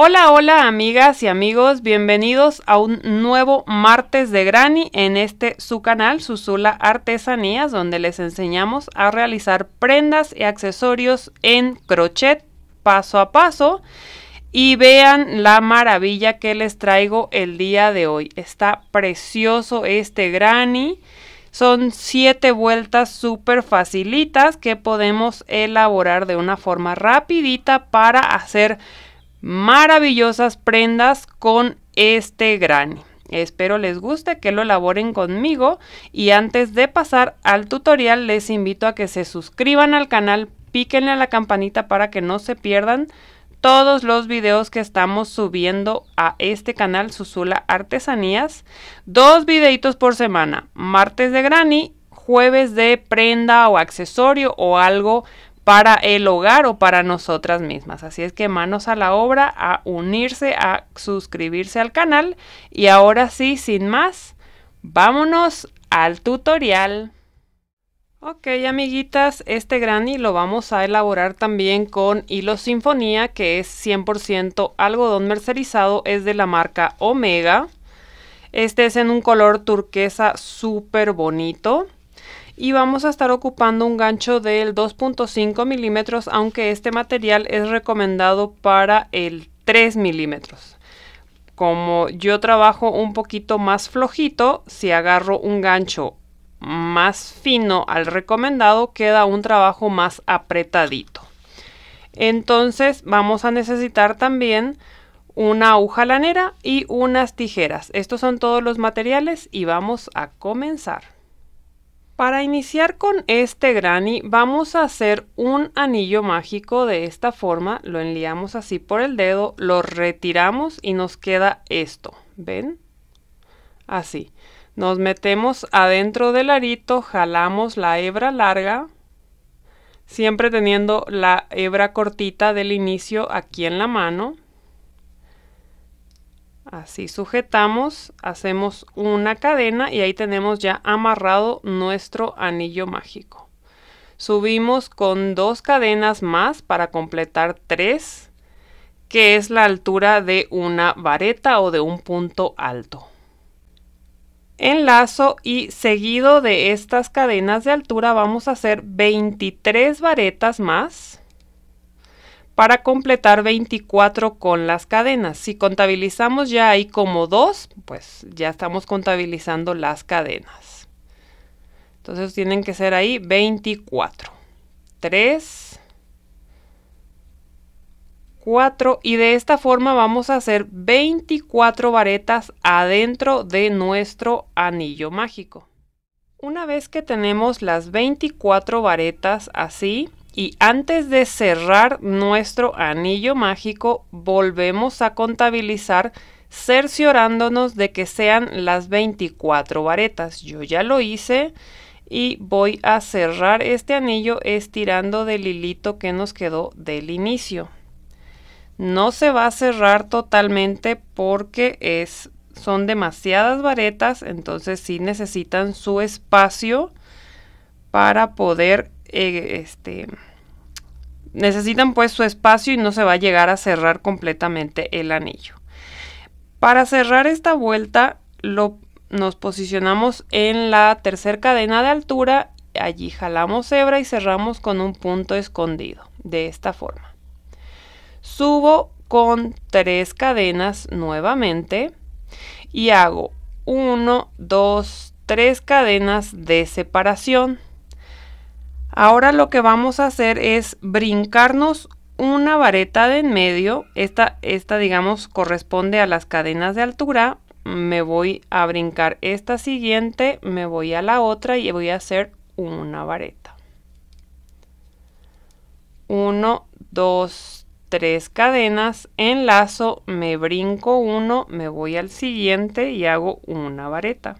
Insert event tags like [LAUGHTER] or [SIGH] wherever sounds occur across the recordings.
Hola, hola amigas y amigos, bienvenidos a un nuevo martes de Granny en este su canal Susula Artesanías, donde les enseñamos a realizar prendas y accesorios en crochet paso a paso. Y vean la maravilla que les traigo el día de hoy. Está precioso este Granny. Son siete vueltas súper facilitas que podemos elaborar de una forma rapidita para hacer maravillosas prendas con este granny. Espero les guste, que lo elaboren conmigo y antes de pasar al tutorial les invito a que se suscriban al canal, píquenle a la campanita para que no se pierdan todos los videos que estamos subiendo a este canal Susula Artesanías. Dos videitos por semana, martes de granny, jueves de prenda o accesorio o algo para el hogar o para nosotras mismas. Así es que manos a la obra, a unirse, a suscribirse al canal. Y ahora sí, sin más, vámonos al tutorial. Ok, amiguitas, este granny lo vamos a elaborar también con hilo sinfonía, que es 100% algodón mercerizado, es de la marca Omega. Este es en un color turquesa súper bonito y vamos a estar ocupando un gancho del 2.5 milímetros aunque este material es recomendado para el 3 milímetros como yo trabajo un poquito más flojito si agarro un gancho más fino al recomendado queda un trabajo más apretadito entonces vamos a necesitar también una aguja lanera y unas tijeras. Estos son todos los materiales y vamos a comenzar. Para iniciar con este granny vamos a hacer un anillo mágico de esta forma, lo enliamos así por el dedo, lo retiramos y nos queda esto, ¿ven? Así. Nos metemos adentro del arito, jalamos la hebra larga, siempre teniendo la hebra cortita del inicio aquí en la mano. Así sujetamos, hacemos una cadena y ahí tenemos ya amarrado nuestro anillo mágico. Subimos con dos cadenas más para completar tres, que es la altura de una vareta o de un punto alto. Enlazo y seguido de estas cadenas de altura vamos a hacer 23 varetas más para completar 24 con las cadenas. Si contabilizamos ya ahí como 2, pues ya estamos contabilizando las cadenas. Entonces tienen que ser ahí 24. 3, 4 y de esta forma vamos a hacer 24 varetas adentro de nuestro anillo mágico. Una vez que tenemos las 24 varetas así, y antes de cerrar nuestro anillo mágico, volvemos a contabilizar cerciorándonos de que sean las 24 varetas. Yo ya lo hice y voy a cerrar este anillo estirando del hilito que nos quedó del inicio. No se va a cerrar totalmente porque es, son demasiadas varetas, entonces sí necesitan su espacio para poder eh, este, Necesitan pues su espacio y no se va a llegar a cerrar completamente el anillo. Para cerrar esta vuelta lo, nos posicionamos en la tercera cadena de altura, allí jalamos hebra y cerramos con un punto escondido, de esta forma. Subo con tres cadenas nuevamente y hago 1, dos tres cadenas de separación Ahora lo que vamos a hacer es brincarnos una vareta de en medio. Esta, esta digamos corresponde a las cadenas de altura. Me voy a brincar esta siguiente, me voy a la otra y voy a hacer una vareta. 1, 2, 3 cadenas, enlazo, me brinco uno, me voy al siguiente y hago una vareta.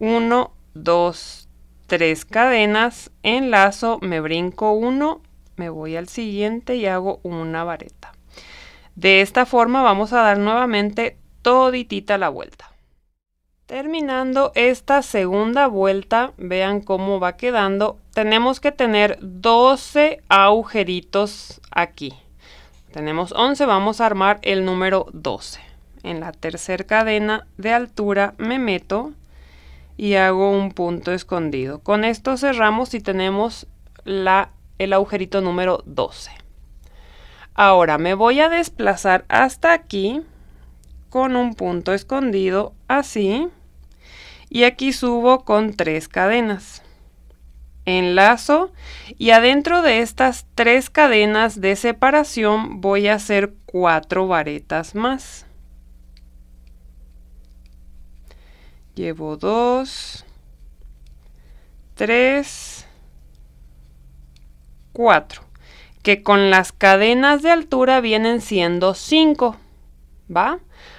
1, 2, tres cadenas, enlazo, me brinco uno, me voy al siguiente y hago una vareta. De esta forma vamos a dar nuevamente toditita la vuelta. Terminando esta segunda vuelta, vean cómo va quedando. Tenemos que tener 12 agujeritos aquí. Tenemos 11, vamos a armar el número 12. En la tercera cadena de altura me meto, y hago un punto escondido. Con esto cerramos y tenemos la, el agujerito número 12. Ahora me voy a desplazar hasta aquí con un punto escondido así y aquí subo con tres cadenas. Enlazo y adentro de estas tres cadenas de separación voy a hacer cuatro varetas más. llevo 2, 3, 4, que con las cadenas de altura vienen siendo 5, ¿va?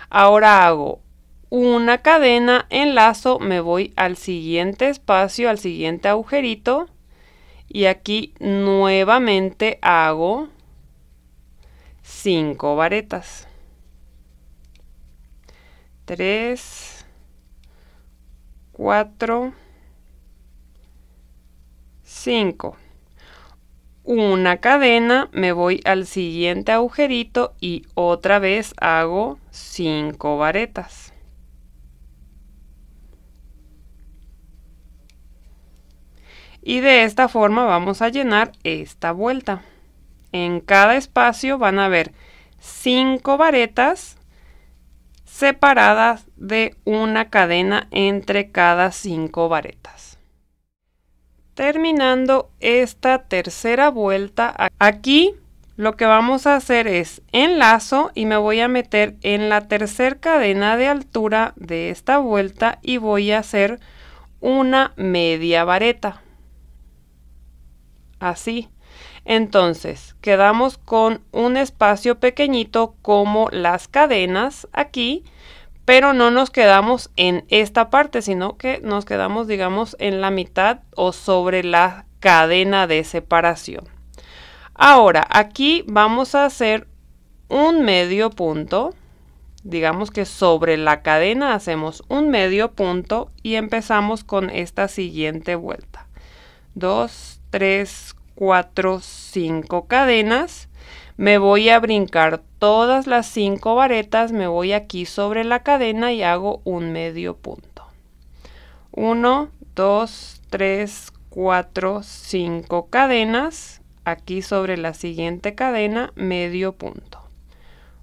Ahora hago una cadena, enlazo, me voy al siguiente espacio, al siguiente agujerito y aquí nuevamente hago 5 varetas. 3, 4, 5, Una cadena, me voy al siguiente agujerito y otra vez hago 5 varetas. Y de esta forma vamos a llenar esta vuelta. En cada espacio van a haber 5 varetas separadas de una cadena entre cada cinco varetas. Terminando esta tercera vuelta, aquí lo que vamos a hacer es enlazo y me voy a meter en la tercera cadena de altura de esta vuelta y voy a hacer una media vareta. Así. Entonces, quedamos con un espacio pequeñito como las cadenas aquí, pero no nos quedamos en esta parte, sino que nos quedamos, digamos, en la mitad o sobre la cadena de separación. Ahora, aquí vamos a hacer un medio punto, digamos que sobre la cadena hacemos un medio punto y empezamos con esta siguiente vuelta. 2, 3, 4, 5 cadenas. Me voy a brincar todas las 5 varetas, me voy aquí sobre la cadena y hago un medio punto. 1, 2, 3, 4, 5 cadenas. Aquí sobre la siguiente cadena, medio punto.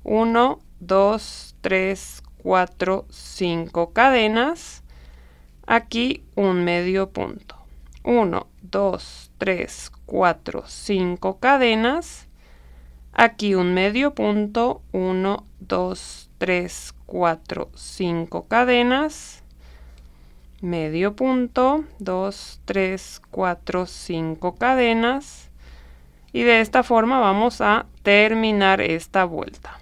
1, 2, 3, 4, 5 cadenas. Aquí un medio punto. 1, 2, 3, 4, 5 cadenas. Aquí un medio punto, 1, 2, 3, 4, 5 cadenas. Medio punto, 2, 3, 4, 5 cadenas. Y de esta forma vamos a terminar esta vuelta.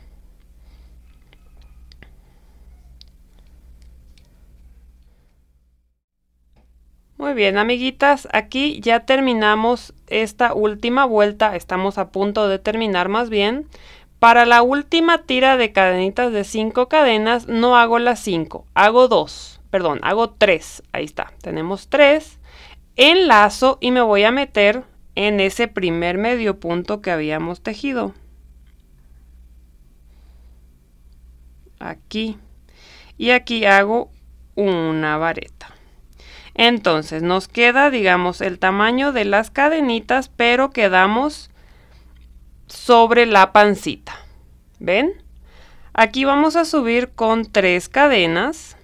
Muy bien, amiguitas, aquí ya terminamos esta última vuelta, estamos a punto de terminar más bien. Para la última tira de cadenitas de 5 cadenas no hago las 5, hago 2, perdón, hago 3, ahí está, tenemos 3, enlazo y me voy a meter en ese primer medio punto que habíamos tejido. Aquí, y aquí hago una vareta. Entonces nos queda, digamos, el tamaño de las cadenitas, pero quedamos sobre la pancita. ¿Ven? Aquí vamos a subir con tres cadenas,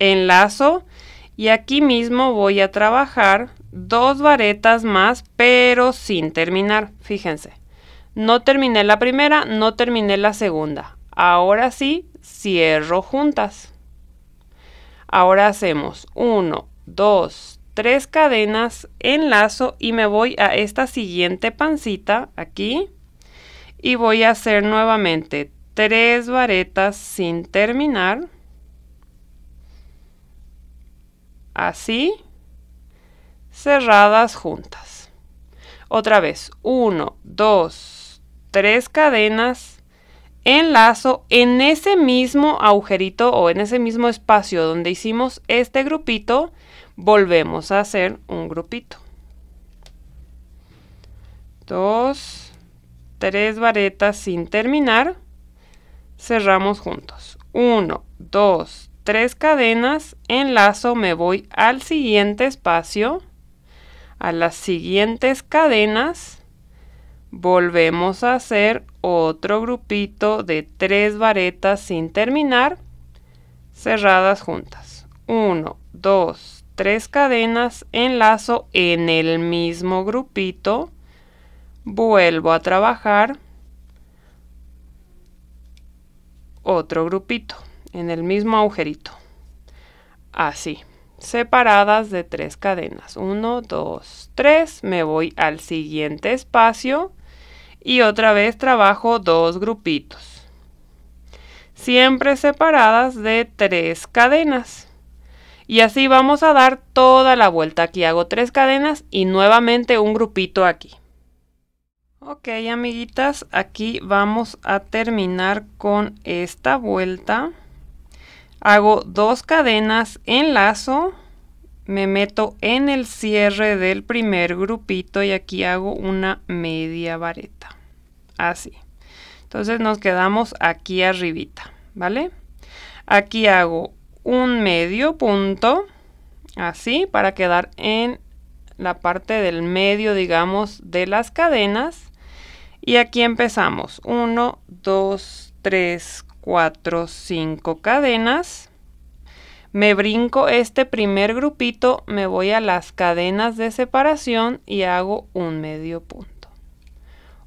enlazo y aquí mismo voy a trabajar dos varetas más, pero sin terminar. Fíjense, no terminé la primera, no terminé la segunda. Ahora sí, cierro juntas. Ahora hacemos 1, 2, 3 cadenas, enlazo y me voy a esta siguiente pancita aquí y voy a hacer nuevamente 3 varetas sin terminar. Así, cerradas juntas. Otra vez, 1, 2, 3 cadenas, enlazo en ese mismo agujerito o en ese mismo espacio donde hicimos este grupito, volvemos a hacer un grupito. Dos, tres varetas sin terminar, cerramos juntos. Uno, dos, tres cadenas, enlazo, me voy al siguiente espacio, a las siguientes cadenas, volvemos a hacer otro grupito de tres varetas sin terminar cerradas juntas 1 2 3 cadenas enlazo en el mismo grupito vuelvo a trabajar otro grupito en el mismo agujerito así separadas de tres cadenas 1 2 3 me voy al siguiente espacio y otra vez trabajo dos grupitos. Siempre separadas de tres cadenas. Y así vamos a dar toda la vuelta. Aquí hago tres cadenas y nuevamente un grupito aquí. Ok, amiguitas, aquí vamos a terminar con esta vuelta. Hago dos cadenas, en lazo me meto en el cierre del primer grupito y aquí hago una media vareta. Así. Entonces nos quedamos aquí arribita, ¿vale? Aquí hago un medio punto, así, para quedar en la parte del medio, digamos, de las cadenas. Y aquí empezamos. 1, 2, 3, 4, 5 cadenas. Me brinco este primer grupito, me voy a las cadenas de separación y hago un medio punto.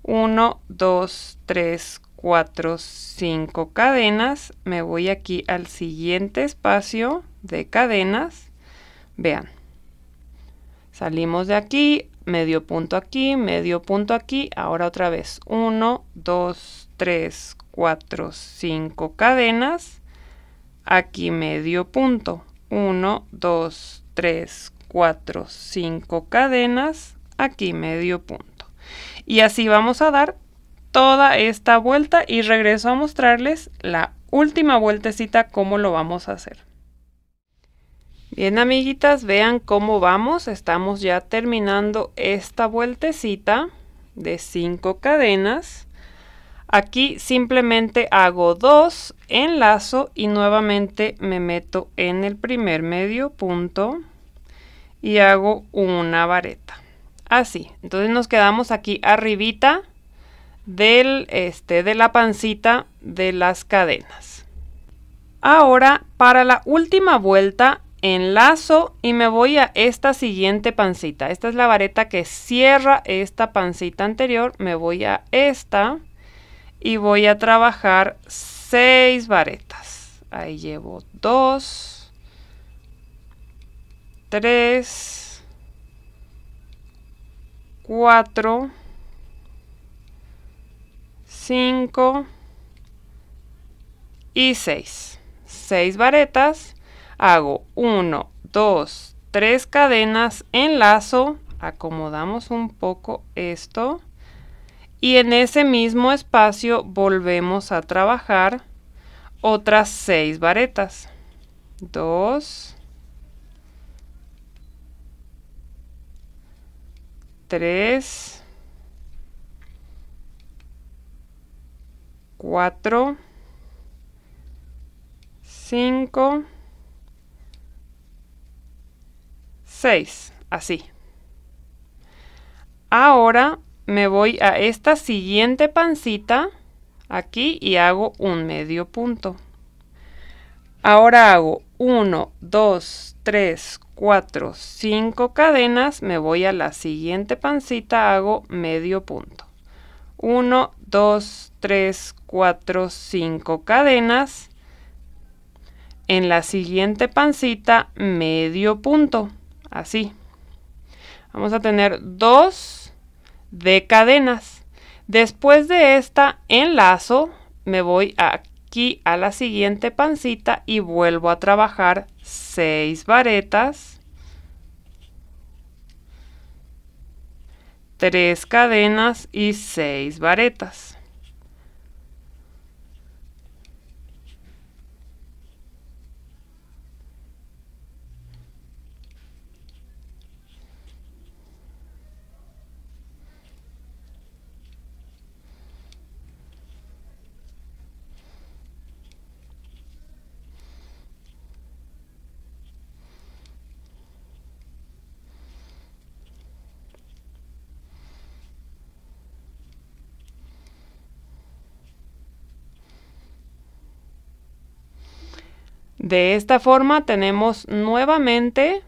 1, 2, 3, 4, 5 cadenas. Me voy aquí al siguiente espacio de cadenas. Vean. Salimos de aquí, medio punto aquí, medio punto aquí. Ahora otra vez. 1, 2, 3, 4, 5 cadenas Aquí medio punto. 1, 2, 3, 4, 5 cadenas. Aquí medio punto. Y así vamos a dar toda esta vuelta y regreso a mostrarles la última vueltecita cómo lo vamos a hacer. Bien amiguitas, vean cómo vamos. Estamos ya terminando esta vueltecita de 5 cadenas. Aquí simplemente hago dos enlazo y nuevamente me meto en el primer medio punto y hago una vareta. Así, entonces nos quedamos aquí arribita del, este, de la pancita de las cadenas. Ahora, para la última vuelta, enlazo y me voy a esta siguiente pancita. Esta es la vareta que cierra esta pancita anterior. Me voy a esta y voy a trabajar 6 varetas. Ahí llevo 2, 3, 4, 5 y 6. 6 varetas. Hago 1, 2, 3 cadenas, enlazo, acomodamos un poco esto y en ese mismo espacio volvemos a trabajar otras 6 varetas. 2, 3, 4, 5, 6, así. Ahora me voy a esta siguiente pancita aquí y hago un medio punto. Ahora hago 1, 2, 3, 4, 5 cadenas, me voy a la siguiente pancita, hago medio punto. 1, 2, 3, 4, 5 cadenas. En la siguiente pancita, medio punto, así. Vamos a tener dos de cadenas. Después de esta enlazo, me voy aquí a la siguiente pancita y vuelvo a trabajar 6 varetas, 3 cadenas y 6 varetas. De esta forma tenemos nuevamente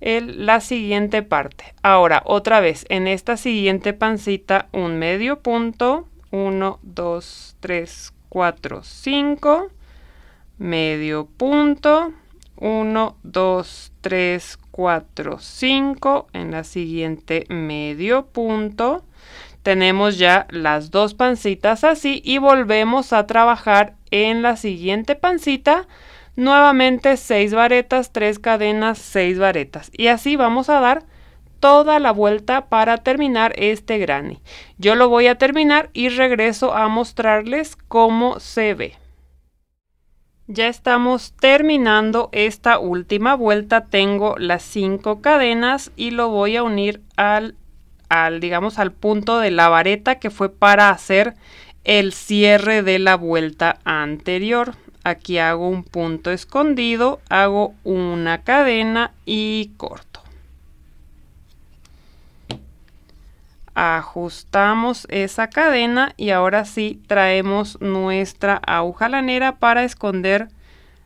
el, la siguiente parte. Ahora, otra vez, en esta siguiente pancita, un medio punto, 1, 2, 3, 4, 5, medio punto, 1, 2, 3, 4, 5, en la siguiente medio punto tenemos ya las dos pancitas así y volvemos a trabajar en la siguiente pancita nuevamente seis varetas tres cadenas seis varetas y así vamos a dar toda la vuelta para terminar este granny yo lo voy a terminar y regreso a mostrarles cómo se ve ya estamos terminando esta última vuelta tengo las cinco cadenas y lo voy a unir al digamos, al punto de la vareta que fue para hacer el cierre de la vuelta anterior. Aquí hago un punto escondido, hago una cadena y corto. Ajustamos esa cadena y ahora sí traemos nuestra aguja lanera para esconder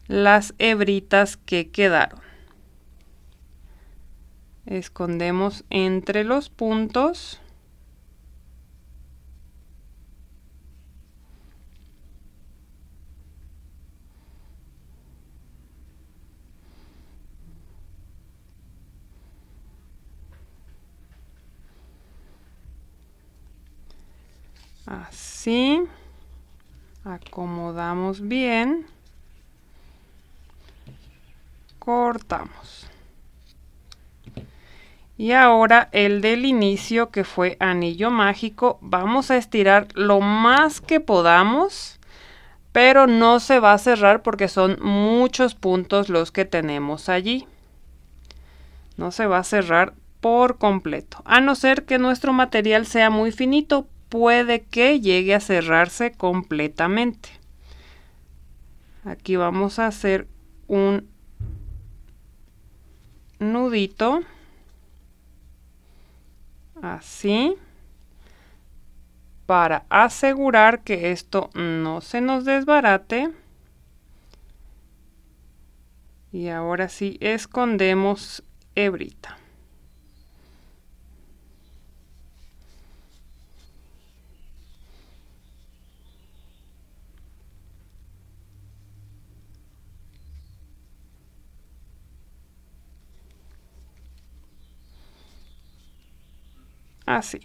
las hebritas que quedaron escondemos entre los puntos así acomodamos bien cortamos y ahora el del inicio que fue anillo mágico, vamos a estirar lo más que podamos, pero no se va a cerrar porque son muchos puntos los que tenemos allí. No se va a cerrar por completo, a no ser que nuestro material sea muy finito, puede que llegue a cerrarse completamente. Aquí vamos a hacer un nudito así para asegurar que esto no se nos desbarate. Y ahora sí escondemos hebrita. así.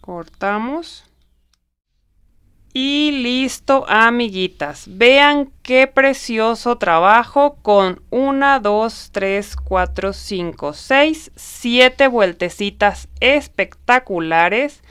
Cortamos. Y listo, amiguitas. Vean qué precioso trabajo con 1, 2, 3, 4, 5, 6, 7 vueltecitas espectaculares.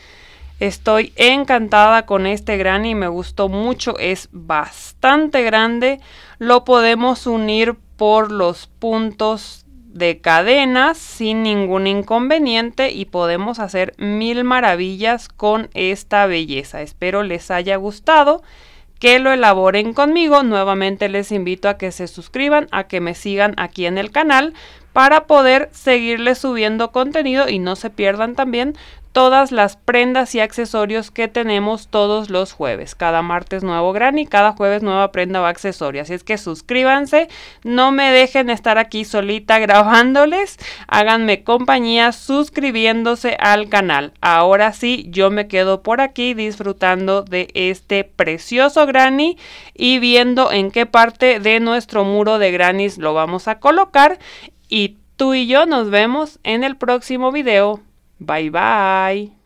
Estoy encantada con este gran y me gustó mucho. Es bastante grande. Lo podemos unir por los puntos de cadenas sin ningún inconveniente y podemos hacer mil maravillas con esta belleza. Espero les haya gustado, que lo elaboren conmigo. Nuevamente les invito a que se suscriban, a que me sigan aquí en el canal para poder seguirles subiendo contenido y no se pierdan también todas las prendas y accesorios que tenemos todos los jueves. Cada martes nuevo granny, y cada jueves nueva prenda o accesorio. Así es que suscríbanse, no me dejen estar aquí solita [LAUGHS] grabándoles, háganme compañía suscribiéndose al canal. Ahora sí, yo me quedo por aquí disfrutando de este precioso granny y viendo en qué parte de nuestro muro de granis lo vamos a colocar y tú y yo nos vemos en el próximo video. Bye bye.